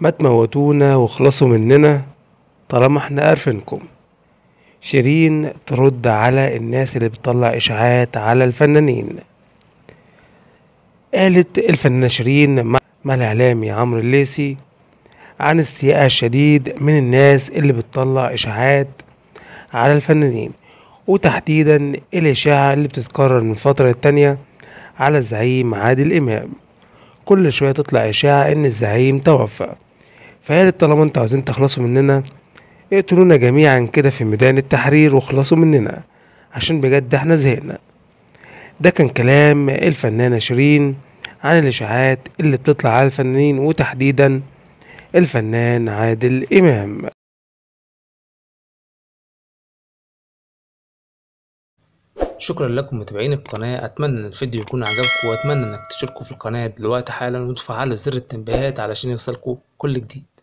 ما تموتونا واخلصوا مننا طالما احنا عارفينكم شيرين ترد على الناس اللي بتطلع اشاعات على الفنانين قالت الفنانة شيرين مع الإعلامي عمرو الليسي عن استياءها الشديد من الناس اللي بتطلع إشاعات على الفنانين وتحديدا الإشاعة اللي بتتكرر من فترة التانية على الزعيم عادل إمام كل شوية تطلع إشاعة إن الزعيم توفى فقالت طالما انتوا عايزين تخلصوا مننا اقتلونا جميعا كده في ميدان التحرير واخلصوا مننا عشان بجد احنا زهقنا ده كان كلام الفنانة شيرين عن الإشاعات اللي بتطلع على الفنانين وتحديدا الفنان عادل إمام شكرا لكم متابعين القناة أتمنى أن الفيديو يكون عجبكم وأتمنى أنك تشتركوا في القناة دلوقتي حالا وتفعلوا زر التنبيهات علشان يوصلكوا كل جديد